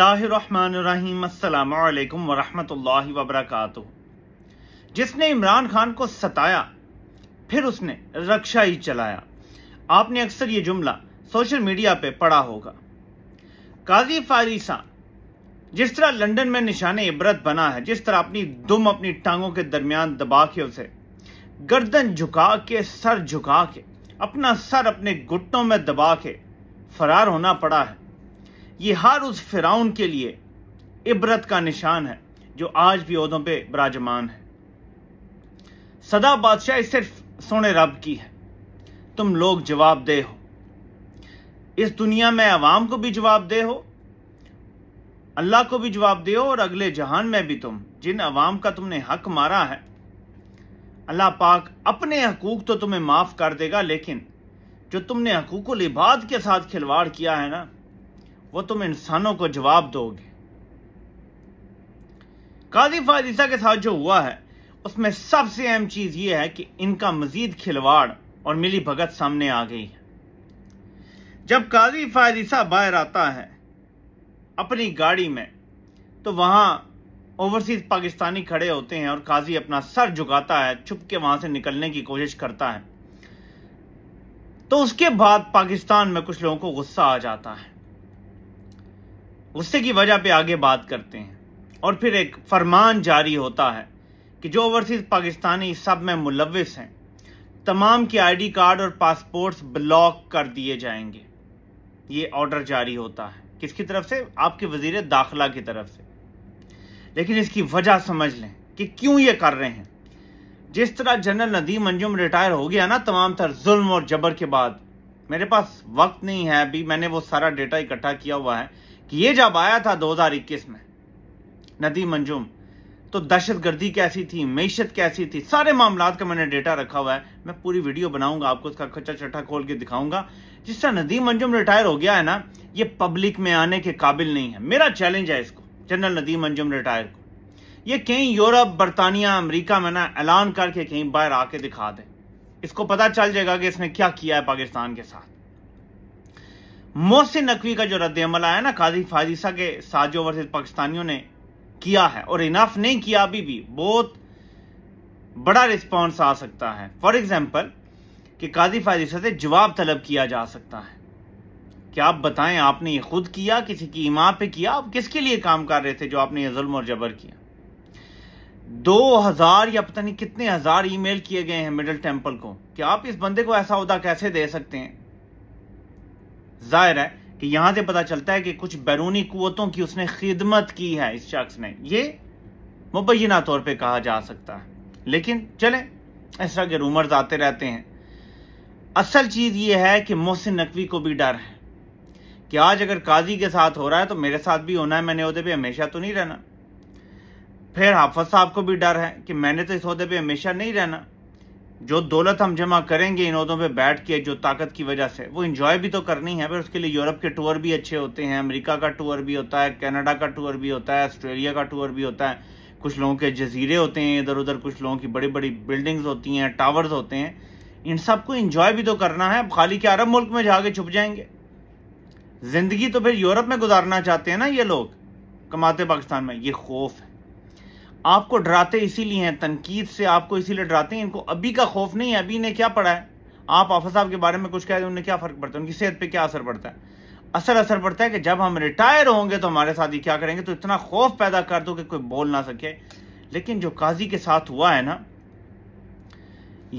अल्लाम जिसने इमरान खान को सताया फिर उसने रक्षा ही चलाया आपने अक्सर ये जुमला सोशल मीडिया पे पढ़ा होगा काजी फारिसा जिस तरह लंदन में निशाने इबरत बना है जिस तरह अपनी दुम अपनी टांगों के दरमियान दबा के उसे गर्दन झुका के सर झुका के अपना सर अपने घुटनों में दबा के फरार होना पड़ा है ये हार उस फिराउन के लिए इबरत का निशान है जो आज भी उदों पे विराजमान है सदा बादशाह सिर्फ सोने रब की है तुम लोग जवाब दे हो इस दुनिया में आवाम को भी जवाब दे हो अल्लाह को भी जवाब दे हो और अगले जहान में भी तुम जिन अवाम का तुमने हक मारा है अल्लाह पाक अपने हकूक तो तुम्हें माफ़ कर देगा लेकिन जो तुमने हकूक लिबाद के साथ खिलवाड़ किया है ना वो तुम इंसानों को जवाब दोगे काजी फारिसा के साथ जो हुआ है उसमें सबसे अहम चीज यह है कि इनका मजीद खिलवाड़ और मिली भगत सामने आ गई है जब काजी फारिसा बाहर आता है अपनी गाड़ी में तो वहां ओवरसीज पाकिस्तानी खड़े होते हैं और काजी अपना सर झुकाता है छुप के वहां से निकलने की कोशिश करता है तो उसके बाद पाकिस्तान में कुछ लोगों को गुस्सा आ जाता है गुस्से की वजह पे आगे बात करते हैं और फिर एक फरमान जारी होता है कि जो ओवरसीज़ पाकिस्तानी सब में मुलविस हैं तमाम के आईडी कार्ड और पासपोर्ट्स ब्लॉक कर दिए जाएंगे ये ऑर्डर जारी होता है किसकी तरफ से आपके वजीर दाखिला की तरफ से लेकिन इसकी वजह समझ लें कि क्यों ये कर रहे हैं जिस तरह जनरल नदीम अंजुम रिटायर हो गया ना तमाम तर जुल्म और जबर के बाद मेरे पास वक्त नहीं है अभी मैंने वो सारा डेटा इकट्ठा किया हुआ है कि ये जब आया था 2021 में नदी मंजूम तो दहशत गर्दी कैसी थी मीशत कैसी थी सारे मामला का मैंने डेटा रखा हुआ है मैं पूरी वीडियो बनाऊंगा आपको उसका खच्चा चट्टा खोल के दिखाऊंगा जिस तरह नदीम मंजूम रिटायर हो गया है ना ये पब्लिक में आने के काबिल नहीं है मेरा चैलेंज है इसको जनरल नदीम मंजूम रिटायर को ये कहीं यूरोप बरतानिया अमरीका में ना ऐलान करके कहीं बाहर आके दिखा दे इसको पता चल जाएगा कि इसने क्या किया है पाकिस्तान के साथ मोहसिन नकवी का जो रद्द अमल आया ना काजी फाजिसा के साथ जो वर्षित पाकिस्तानियों ने किया है और इनाफ नहीं किया अभी भी बहुत बड़ा रिस्पॉन्स आ सकता है फॉर एग्जाम्पल कि काजी फाजिसा से जवाब तलब किया जा सकता है कि आप बताएं आपने ये खुद किया किसी की इमाम पे किया आप किसके लिए काम कर रहे थे जो आपने ये जुल्म और जबर किया दो हजार या पता नहीं कितने हजार ईमेल किए गए हैं मिडिल टेम्पल को कि आप इस बंदे को ऐसा उदा कैसे दे सकते हैं जाहिर है कि यहां से पता चलता है कि कुछ बैरूनी कुतों की उसने खिदमत की है इस शख्स ने यह मुबैना तौर पर कहा जा सकता है लेकिन चले इस तरह के रूमर्स आते रहते हैं असल चीज़ यह है कि मोहसिन नकवी को भी डर है कि आज अगर काजी के साथ हो रहा है तो मेरे साथ भी होना है मैंने अहदे पर हमेशा तो नहीं रहना फिर हाफज साहब को भी डर है कि मैंने तो इस अहदे पर हमेशा नहीं रहना जो दौलत हम जमा करेंगे इन उहदों पर बैठ के जो ताकत की वजह से वो इन्जॉय भी तो करनी है पर उसके लिए यूरोप के टूर भी अच्छे होते हैं अमेरिका का टूर भी होता है कनाडा का टूर भी होता है ऑस्ट्रेलिया का टूर भी होता है कुछ लोगों के जजीरे होते हैं इधर उधर कुछ लोगों की बड़ी बड़ी बिल्डिंग्स होती हैं टावर्स होते हैं इन सब को इन्जॉय भी तो करना है अब खाली के अरब मुल्क में जाके छुप जाएंगे जिंदगी तो फिर यूरोप में गुजारना चाहते हैं ना ये लोग कमाते पाकिस्तान में ये खौफ है आपको डराते इसीलिए हैं तनकीद से आपको इसीलिए डराते हैं इनको अभी का खौफ नहीं है अभी इन्हें क्या पढ़ा है आप आफा साहब के बारे में कुछ कह रहे हैं उन्हें क्या फर्क पड़ता है उनकी सेहत पे क्या असर पड़ता है असर असर पड़ता है कि जब हम रिटायर होंगे तो हमारे साथ ही क्या करेंगे तो इतना खौफ पैदा कर दो कि कोई बोल ना सके लेकिन जो काजी के साथ हुआ है ना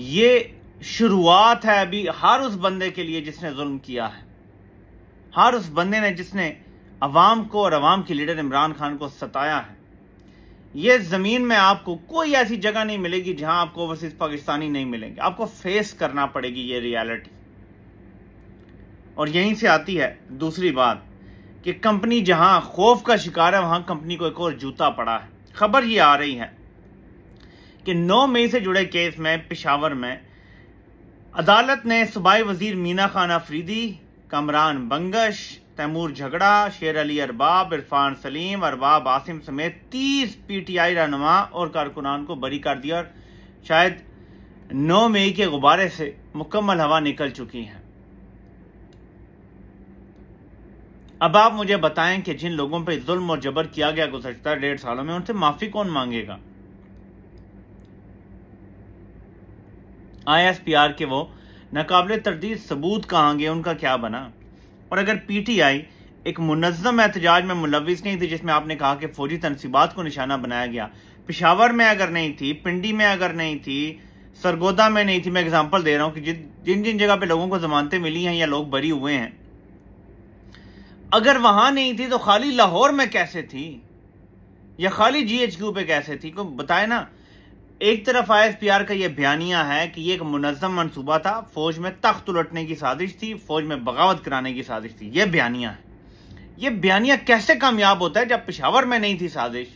ये शुरुआत है अभी हर उस बंदे के लिए जिसने जुल्म किया है हर उस बंदे ने जिसने अवाम को और अवाम के लीडर इमरान खान को सताया है ये जमीन में आपको कोई ऐसी जगह नहीं मिलेगी जहां आपको ओवरसीज पाकिस्तानी नहीं मिलेंगे आपको फेस करना पड़ेगी ये रियलिटी और यहीं से आती है दूसरी बात कि कंपनी जहां खौफ का शिकार है वहां कंपनी को एक और जूता पड़ा है खबर ये आ रही है कि 9 मई से जुड़े केस में पिशावर में अदालत ने सूबाई वजीर मीना खान अफरीदी कमरान बंगश तैमूर झगड़ा शेर अली अरबाब इरफान सलीम अरबाब आसिम समेत तीस पीटीआई रहनुमा और कारकुनान को बरी कर दिया और शायद नौ मई के गुब्बारे से मुकम्मल हवा निकल चुकी है अब आप मुझे बताएं कि जिन लोगों पर जुल्म और जबर किया गया है डेढ़ सालों में उनसे माफी कौन मांगेगा आईएसपीआर के वो नाकबले तरदीद सबूत कहा गए उनका क्या बना और अगर आई एक मुनजम एहतजाज में मुलविस नहीं थी जिसमें आपने कहा कि फौजी तनसीबात को निशाना बनाया गया पिशावर में अगर नहीं थी पिंडी में अगर नहीं थी सरगोदा में नहीं थी मैं एग्जाम्पल दे रहा हूँ कि जिन जिन जगह पर लोगों को जमानतें मिली हैं या लोग बरी हुए हैं अगर वहां नहीं थी तो खाली लाहौर में कैसे थी या खाली जी एच क्यू पे कैसे थी को बताए ना एक तरफ आर का यह बयानिया है कि यह एक मुनजम मनसूबा था फौज में तख्त उलटने की साजिश थी फौज में बगावत कराने की साजिश थी यह बयानिया है यह बयानिया कैसे कामयाब होता है जब पिशावर में नहीं थी साजिश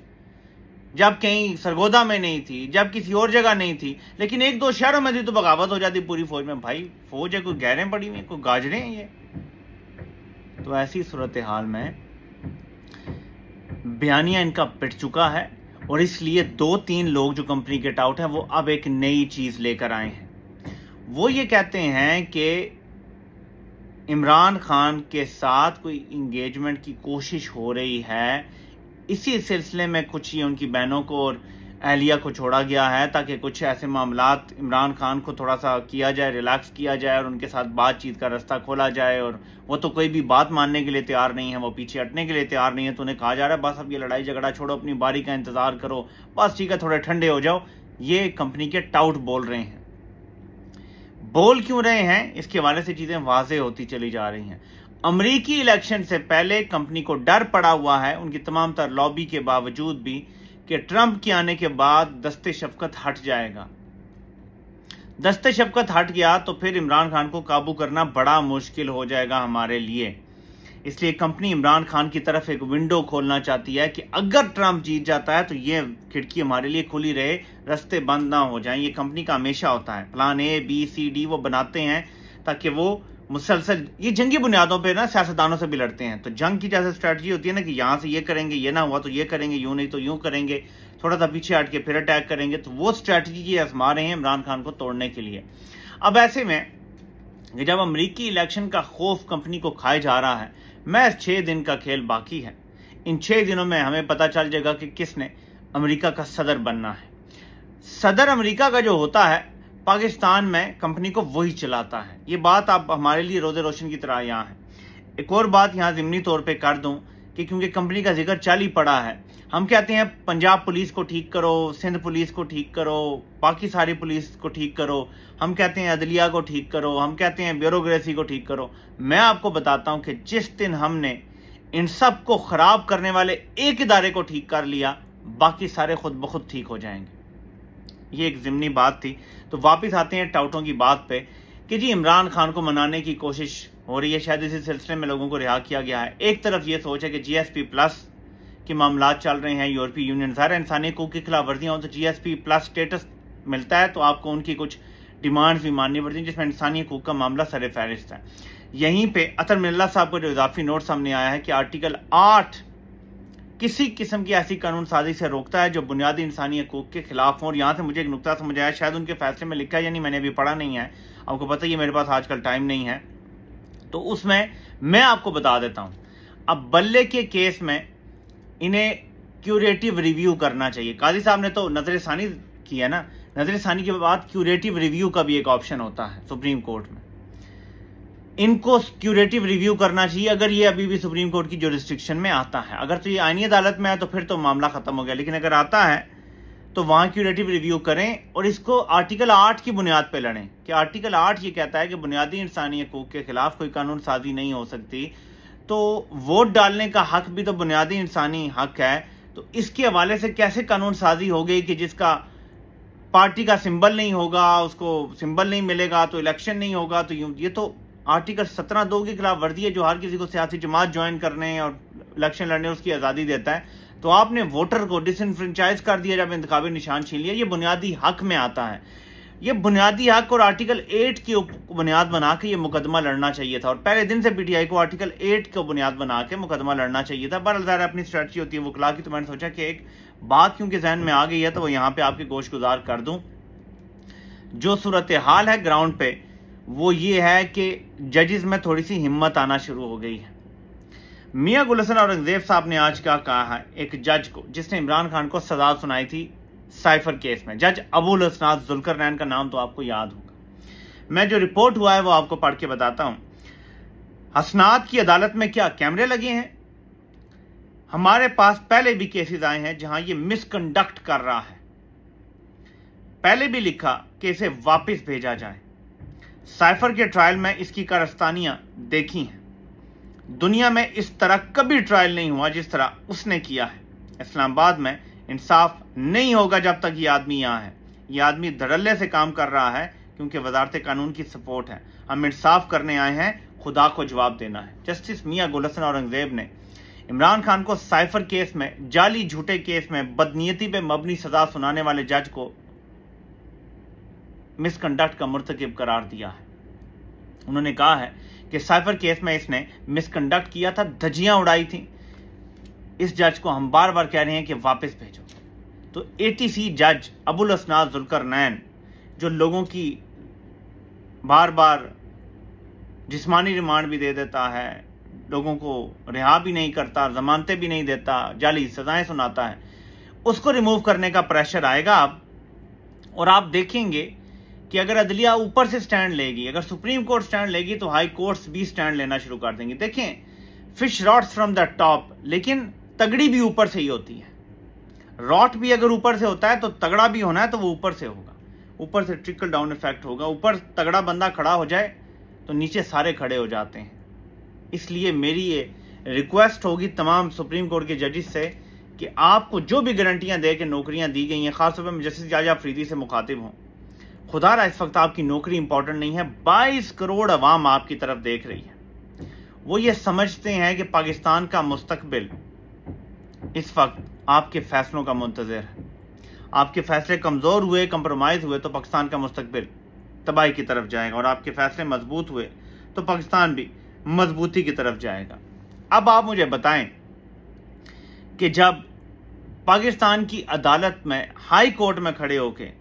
जब कहीं सरगोदा में नहीं थी जब किसी और जगह नहीं थी लेकिन एक दो शहरों में थी तो बगावत हो जाती पूरी फौज में भाई फौज है कोई गहरें पड़ी हुई कोई गाजरे हैं ये तो ऐसी सूरत हाल में बयानिया इनका पिट चुका है और इसलिए दो तीन लोग जो कंपनी गेट आउट है वो अब एक नई चीज़ लेकर आए हैं वो ये कहते हैं कि इमरान खान के साथ कोई इंगेजमेंट की कोशिश हो रही है इसी सिलसिले में कुछ ही उनकी बहनों को और अहलिया को छोड़ा गया है ताकि कुछ ऐसे मामला इमरान खान को थोड़ा सा किया जाए रिलैक्स किया जाए और उनके साथ बातचीत का रास्ता खोला जाए और वो तो कोई भी बात मानने के लिए तैयार नहीं है वो पीछे हटने के लिए तैयार नहीं है तो उन्हें कहा जा रहा है बस अब ये लड़ाई झगड़ा छोड़ो अपनी बारी का इंतज़ार करो बस ठीक है थोड़े ठंडे हो जाओ ये कंपनी के टाउट बोल रहे हैं बोल क्यों रहे हैं इसके हवाले से चीज़ें वाजे होती चली जा रही हैं अमरीकी इलेक्शन से पहले कंपनी को डर पड़ा हुआ है उनकी तमाम तर लॉबी के बावजूद भी कि ट्रंप के आने के बाद दस्ते शफकत हट जाएगा दस्ते शफकत हट गया तो फिर इमरान खान को काबू करना बड़ा मुश्किल हो जाएगा हमारे लिए इसलिए कंपनी इमरान खान की तरफ एक विंडो खोलना चाहती है कि अगर ट्रंप जीत जाता है तो ये खिड़की हमारे लिए खुली रहे रस्ते बंद ना हो जाएं ये कंपनी का हमेशा होता है plan A B C D वो बनाते हैं ताकि वो मुसलसल ये जंगी बुनियादों पे ना सियासतदानों से भी लड़ते हैं तो जंग की जैसे स्ट्रैटी होती है ना कि यहाँ से ये करेंगे ये ना हुआ तो ये करेंगे यूं नहीं तो यूं करेंगे थोड़ा सा पीछे हट के फिर अटैक करेंगे तो वो स्ट्रैटी ये आजमा रहे हैं इमरान खान को तोड़ने के लिए अब ऐसे में जब अमरीकी इलेक्शन का खौफ कंपनी को खाए जा रहा है मैं छः दिन का खेल बाकी है इन छः दिनों में हमें पता चल जाएगा कि किसने अमरीका का सदर बनना है सदर अमेरिका का जो होता है पाकिस्तान में कंपनी को वही चलाता है ये बात आप हमारे लिए रोजे रोशन की तरह यहाँ है एक और बात यहाँ जिमनी तौर पर कर दूँ कि क्योंकि कंपनी का जिक्र चल ही पड़ा है हम कहते हैं पंजाब पुलिस को ठीक करो सिंध पुलिस को ठीक करो बाकी सारी पुलिस को ठीक करो हम कहते हैं अदलिया को ठीक करो हम कहते हैं ब्यूरोसी को ठीक करो मैं आपको बताता हूं कि जिस दिन हमने इन सब को खराब करने वाले एक इदारे को ठीक कर लिया बाकी सारे खुद ब खुद ठीक हो जाएंगे ये एक ज़िमनी बात थी तो वापस आते हैं टाउटों की बात पे कि जी इमरान खान को मनाने की कोशिश हो रही है शायद इसी सिलसिले में लोगों को रिहा किया गया है एक तरफ ये सोच है कि जीएसपी प्लस के मामला चल रहे हैं यूरोपीय यूनियन सारे इंसानी हकूक की खिलाफ वर्जियाँ हों तो जीएसपी प्लस स्टेटस मिलता है तो आपको उनकी कुछ डिमांड्स भी माननी पड़ती हैं जिसमें इंसानी हकूक का मामला सर फहरिस्त है यहीं पर अतर मिल्ला साहब का जो इजाफी नोट सामने आया है कि आर्टिकल आठ किसी किस्म की ऐसी कानून साजी से रोकता है जो बुनियादी इंसानी हकूक के खिलाफ हो और यहाँ से मुझे एक नुकता समझ आया शायद उनके फैसले में लिखा है यानी मैंने अभी पढ़ा नहीं है आपको पता ही मेरे पास आजकल टाइम नहीं है तो उसमें मैं आपको बता देता हूँ अब बल्ले के केस में इन्हें क्यूरेटिव रिव्यू करना चाहिए काजी साहब ने तो नजरसानी की है ना नजरसानी के बाद क्यूरेटिव रिव्यू का भी एक ऑप्शन होता है सुप्रीम कोर्ट में इनको क्यूरेटिव रिव्यू करना चाहिए अगर ये अभी भी सुप्रीम कोर्ट की जो रिस्ट्रिक्शन में आता है अगर तो ये आइनी अदालत में है तो फिर तो मामला खत्म हो गया लेकिन अगर आता है तो वहां क्यूरेटिव रिव्यू करें और इसको आर्टिकल आठ की बुनियाद पर लड़ें कि आर्टिकल आठ ये कहता है कि बुनियादी इंसानी हकूक के खिलाफ कोई कानून साजी नहीं हो सकती तो वोट डालने का हक भी तो बुनियादी इंसानी हक है तो इसके हवाले से कैसे कानून साजी हो गई कि जिसका पार्टी का सिंबल नहीं होगा उसको सिंबल नहीं मिलेगा तो इलेक्शन नहीं होगा तो ये तो आर्टिकल सत्रह दो के खिलाफ वर्जी है जो हर किसी को सियासी जमात ज्वाइन करने और इलेक्शन लड़ने उसकी आज़ादी देता है तो आपने वोटर को डिसनफ्रेंचाइज कर दिया जब इंतबी निशान छीन लिया ये बुनियादी हक में आता है ये बुनियादी हक और आर्टिकल एट की बुनियाद बना के ये मुकदमा लड़ना चाहिए था और पहले दिन से पीटीआई को आर्टिकल एट को बुनियाद बना के मुकदमा लड़ना चाहिए था बहर ज़ाहिर अपनी स्ट्रेटी होती है वकला की तो मैंने सोचा कि एक बात क्योंकि जहन में आ गई है तो वो यहाँ पे आपके गोश गुजार कर दूँ जो सूरत हाल है ग्राउंड पे वो ये है कि जजेस में थोड़ी सी हिम्मत आना शुरू हो गई है मियाँ गुलसन औरंगजेब साहब ने आज क्या कहा है एक जज को जिसने इमरान खान को सजा सुनाई थी साइफर केस में जज अबुल हसनात जुलकर नैन का नाम तो आपको याद होगा मैं जो रिपोर्ट हुआ है वो आपको पढ़ के बताता हूं हसनात की अदालत में क्या कैमरे लगे हैं हमारे पास पहले भी केसेस आए हैं जहां ये मिसकंडक्ट कर रहा है पहले भी लिखा कि इसे वापस भेजा जाए साइफर के ट्रायल में इसकी कारस्तानियां देखी हैं दुनिया में इस तरह कभी ट्रायल नहीं हुआ जिस तरह उसने किया है इस्लामाबाद में इंसाफ नहीं होगा जब तक ये आदमी यहाँ है ये आदमी धड़ल्ले से काम कर रहा है क्योंकि वजारत कानून की सपोर्ट है हम इंसाफ करने आए हैं खुदा को जवाब देना है जस्टिस मियाँ गुलसन औरंगजेब ने इमरान खान को साइफर केस में जाली झूठे केस में बदनीयती पे मबनी सजा सुनाने वाले जज को मिसकंडक्ट का मरतकब करार दिया है उन्होंने कहा है कि साइफर केस में इसने मिसकंडक्ट किया था धजियां उड़ाई थी इस जज को हम बार बार कह रहे हैं कि वापस भेजो तो एटीसी जज अबुल असना जुलकर नैन जो लोगों की बार बार जिस्मानी रिमांड भी दे देता है लोगों को रिहा भी नहीं करता जमानतें भी नहीं देता जाली सजाएं सुनाता है उसको रिमूव करने का प्रेशर आएगा आप और आप देखेंगे कि अगर अदलिया ऊपर से स्टैंड लेगी अगर सुप्रीम कोर्ट स्टैंड लेगी तो हाई कोर्ट्स भी स्टैंड लेना शुरू कर देंगे देखें fish rots from the top लेकिन तगड़ी भी ऊपर से ही होती है रॉट भी अगर ऊपर से होता है तो तगड़ा भी होना है तो वो ऊपर से होगा ऊपर से ट्रिकल डाउन इफेक्ट होगा ऊपर तगड़ा बंदा खड़ा हो जाए तो नीचे सारे खड़े हो जाते हैं इसलिए मेरी ये रिक्वेस्ट होगी तमाम सुप्रीम कोर्ट के जजिस से कि आपको जो भी गारंटियां दे के नौकरियां दी गई हैं खासतौर पर मैं जस्टिस जाजा फ्रीदी से मुखातिब हूँ खुदा रहा इस वक्त आपकी नौकरी इंपॉर्टेंट नहीं है 22 करोड़ अवाम आपकी तरफ देख रही है वो ये समझते हैं कि पाकिस्तान का मुस्तबिल इस वक्त आपके फैसलों का मुंतजर है आपके फैसले कमज़ोर हुए कंप्रोमाइज़ हुए तो पाकिस्तान का मुस्तबिल तबाही की तरफ जाएगा और आपके फैसले मजबूत हुए तो पाकिस्तान भी मजबूती की तरफ जाएगा अब आप मुझे बताएं कि जब पाकिस्तान की अदालत में हाई कोर्ट में खड़े होकर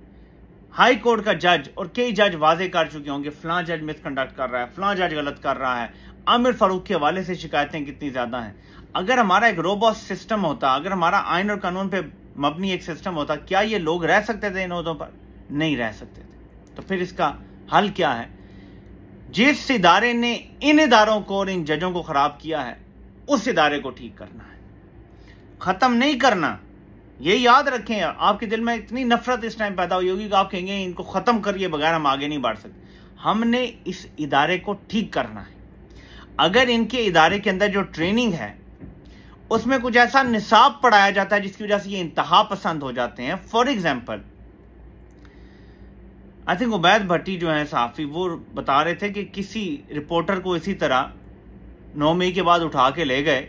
हाई कोर्ट का जज और कई जज वाजे कर चुके होंगे फलां जज मिसकंडक्ट कर रहा है फलां जज गलत कर रहा है आमिर फारूक के हवाले से शिकायतें कितनी ज्यादा हैं अगर हमारा एक रोबोट सिस्टम होता अगर हमारा आयन और कानून पे मबनी एक सिस्टम होता क्या ये लोग रह सकते थे इन उहदों पर नहीं रह सकते थे तो फिर इसका हल क्या है जिस इदारे ने इन इदारों को और इन जजों को खराब किया है उस इदारे को ठीक करना है खत्म नहीं करना ये याद रखें आपके दिल में इतनी नफरत इस टाइम पैदा हुई होगी कि आप कहेंगे इनको ख़त्म करिए बगैर हम आगे नहीं बढ़ सकते हमने इस इदारे को ठीक करना है अगर इनके इदारे के अंदर जो ट्रेनिंग है उसमें कुछ ऐसा निसाब पढ़ाया जाता है जिसकी वजह से ये इंतहा पसंद हो जाते हैं for example I think Ubaid Bhatti जो है साफी वो बता रहे थे कि किसी रिपोर्टर को इसी तरह नौ मई के बाद उठा के ले गए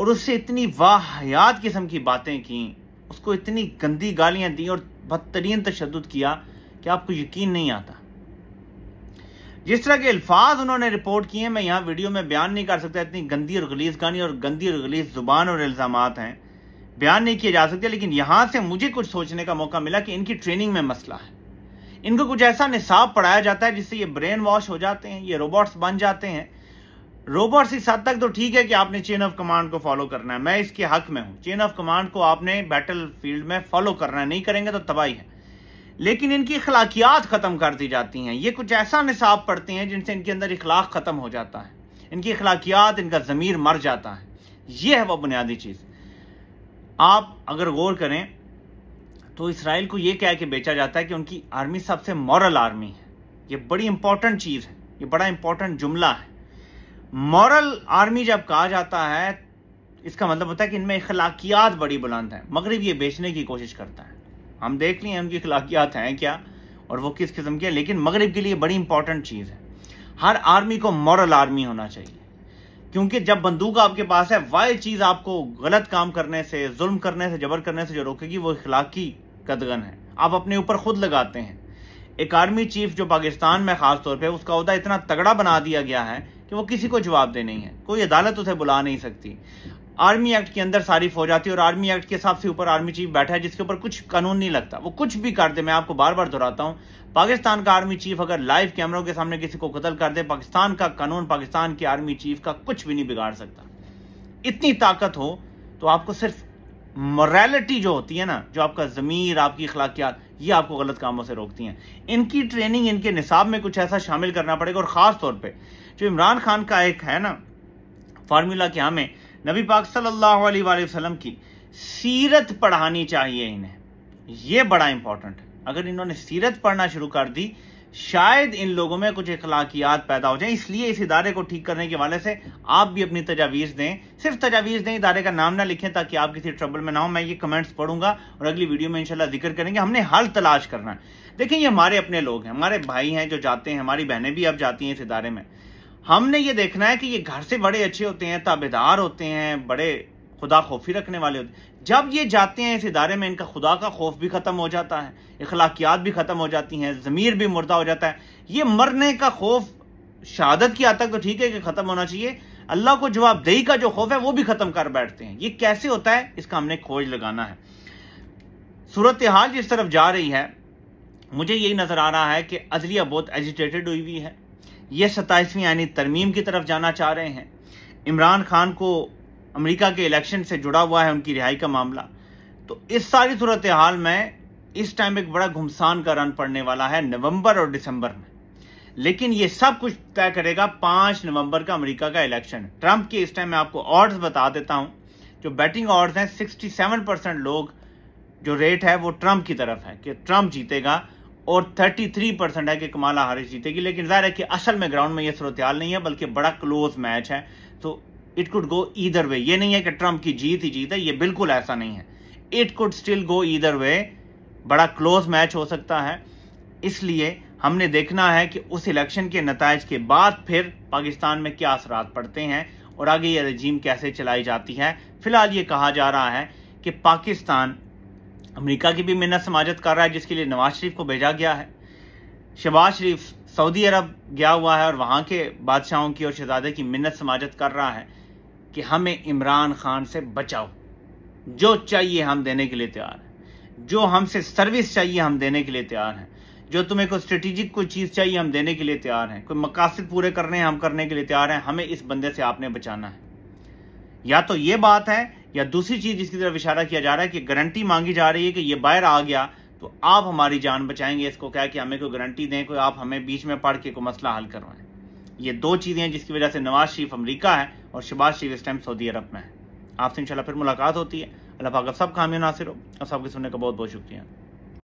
और उससे इतनी वाहयात किस्म की बातें की उसको इतनी गंदी गालियां दी और बदतरीन तशद किया कि आपको यकीन नहीं आता जिस तरह के अल्फाज उन्होंने रिपोर्ट किए मैं यहाँ वीडियो में बयान नहीं कर सकता इतनी गंदी और गलीस गानी और गंदी और गलीस जुबान और इल्ज़ाम हैं बयान नहीं किए जा सकते लेकिन यहां से मुझे कुछ सोचने का मौका मिला कि इनकी ट्रेनिंग में मसला है इनको कुछ ऐसा निसाब पढ़ाया जाता है जिससे ये ब्रेन वॉश हो जाते हैं ये रोबोट्स बन जाते हैं रोबोट इस हद तक तो ठीक है कि आपने चेन ऑफ कमांड को फॉलो करना है मैं इसके हक में हूं चेन ऑफ कमांड को आपने बैटल फील्ड में फॉलो करना है नहीं करेंगे तो तबाही है लेकिन इनकी अखलाकियात ख़त्म कर दी जाती हैं ये कुछ ऐसा निसाब पड़ते हैं जिनसे इनके अंदर इखलाक ख़त्म हो जाता है इनकी अखलाकियात इनका ज़मीर मर जाता है ये है वह बुनियादी चीज़ आप अगर गौर करें तो इसराइल को यह कह के बेचा जाता है कि उनकी आर्मी सबसे मॉरल आर्मी है यह बड़ी इंपॉर्टेंट चीज़ है यह बड़ा इंपॉर्टेंट जुमला है मॉरल आर्मी जब कहा जाता है इसका मतलब होता है कि इनमें अखलाकियात बड़ी बुलंद है मगरब ये बेचने की कोशिश करता है हम देख लें उनकी अखलाकियात हैं क्या और वो किस किस्म की है लेकिन मगरब के लिए बड़ी इंपॉर्टेंट चीज़ है हर आर्मी को मॉरल आर्मी होना चाहिए क्योंकि जब बंदूक आपके पास है वाह चीज़ आपको गलत काम करने से जुल्म करने से जबर करने से जो रोकेगी वो इखलाकी कदगन है आप अपने ऊपर खुद लगाते हैं एक आर्मी चीफ जो पाकिस्तान में खासतौर पर उसका अहदा इतना तगड़ा बना दिया गया है कि वो किसी को जवाब दे नहीं है कोई अदालत उसे बुला नहीं सकती आर्मी एक्ट के अंदर सारी फौज आती है और आर्मी एक्ट के हिसाब से ऊपर आर्मी चीफ बैठा है जिसके ऊपर कुछ कानून नहीं लगता वो कुछ भी कर दे मैं आपको बार बार दोहराता हूँ पाकिस्तान का आर्मी चीफ अगर लाइव कैमरों के सामने किसी को कतल कर दे पाकिस्तान का कानून पाकिस्तान के आर्मी चीफ का कुछ भी नहीं बिगाड़ सकता इतनी ताकत हो तो आपको सिर्फ मोरालिटी जो होती है ना जो आपका ज़मीर आपकी अखलाकियात ये आपको गलत कामों से रोकती हैं इनकी ट्रेनिंग इनके निसाब में कुछ ऐसा शामिल करना पड़ेगा और ख़ास तौर पे जो इमरान खान का एक है ना फार्मूला क्या हमें नबी पाक सल्लल्लाहु अलैहि वसल्लम की सीरत पढ़ानी चाहिए इन्हें ये बड़ा इंपॉर्टेंट है अगर इन्होंने सीरत पढ़ना शुरू कर दी शायद इन लोगों में कुछ अखलाकियात पैदा हो जाए इसलिए इस इदारे को ठीक करने के हवाले से आप भी अपनी तजावीज़ दें सिर्फ तजावीज़ दें इदारे का नाम ना लिखें ताकि आप किसी ट्रबल में ना हो मैं ये कमेंट्स पढ़ूंगा और अगली वीडियो में इंशाल्लाह जिक्र करेंगे हमने हल तलाश करना है देखें ये हमारे अपने लोग हैं हमारे भाई हैं जो जाते हैं हमारी बहनें भी अब जाती हैं इस इदारे में हमने ये देखना है कि ये घर से बड़े अच्छे होते हैं ताबेदार होते हैं बड़े खुदा खौफी रखने वाले होते जब ये जाते हैं इस इदारे में इनका खुदा का खौफ भी ख़त्म हो जाता है अखलाकियात भी ख़त्म हो जाती हैं ज़मीर भी मुर्दा हो जाता है ये मरने का खौफ शहादत की आता तो ठीक है कि ख़त्म होना चाहिए अल्लाह को जवाबदेही का जो खौफ है वो भी ख़त्म कर बैठते हैं ये कैसे होता है इसका हमने खोज लगाना है सूरत हाल जिस तरफ जा रही है मुझे यही नज़र आ रहा है कि अजलिया बहुत एजिटेटेड हुई हुई है ये सताईसवीं यानी तरमीम की तरफ जाना चाह रहे हैं इमरान खान को अमेरिका के इलेक्शन से जुड़ा हुआ है उनकी रिहाई का मामला तो इस सारी सूरत हाल में इस टाइम एक बड़ा घुमसान का रन पड़ने वाला है नवंबर और दिसंबर में लेकिन ये सब कुछ तय करेगा पांच नवंबर का अमेरिका का इलेक्शन ट्रंप के इस टाइम मैं आपको ऑर्ड्स बता देता हूं जो बैटिंग ऑर्ड्स हैं 67 परसेंट लोग जो रेट है वो ट्रंप की तरफ है कि ट्रंप जीतेगा और 33 परसेंट है कि कमाला हारिस जीतेगी लेकिन जाहिर है कि असल में ग्राउंड में यह सूरत नहीं है बल्कि बड़ा क्लोज मैच है तो it could go either way ये नहीं है कि ट्रंप की जीत ही जीत है ये बिल्कुल ऐसा नहीं है it could still go either way बड़ा क्लोज मैच हो सकता है इसलिए हमने देखना है कि उस इलेक्शन के नतज के बाद फिर पाकिस्तान में क्या असरात पड़ते हैं और आगे ये रजीम कैसे चलाई जाती है फिलहाल ये कहा जा रहा है कि पाकिस्तान अमेरिका की भी मिन्नत समाजत कर रहा है जिसके लिए नवाज शरीफ को भेजा गया है शहबाज शरीफ सऊदी अरब गया हुआ है और वहां के बादशाहों की और शहजादे की मिन्नत समाजत कर रहा है कि हमें इमरान खान से बचाओ जो चाहिए हम देने के लिए तैयार हैं जो हमसे सर्विस चाहिए हम देने के लिए तैयार हैं जो तुम्हें कोई स्ट्रेटिजिक कोई चीज़ चाहिए हम देने के लिए तैयार हैं कोई मकासद पूरे करने हैं हम करने के लिए तैयार हैं हमें इस बंदे से आपने बचाना है या तो ये बात है या दूसरी चीज़ जिसकी तरफ इशारा किया जा रहा है कि गारंटी मांगी जा रही है कि ये बाहर आ गया तो आप हमारी जान बचाएंगे इसको क्या कि हमें कोई गारंटी दें कोई आप हमें बीच में पढ़ के कोई मसला हल करवाएं ये दो चीज़ें हैं जिसकी वजह से नवाज शरीफ अमरीका है और शबाज शरीफ इस टाइम सऊदी अरब में है आपसे इंशाल्लाह फिर मुलाकात होती है अल्लाह पाक सब कामयाब नासिर हो और सबके सुनने का बहुत बहुत शुक्रिया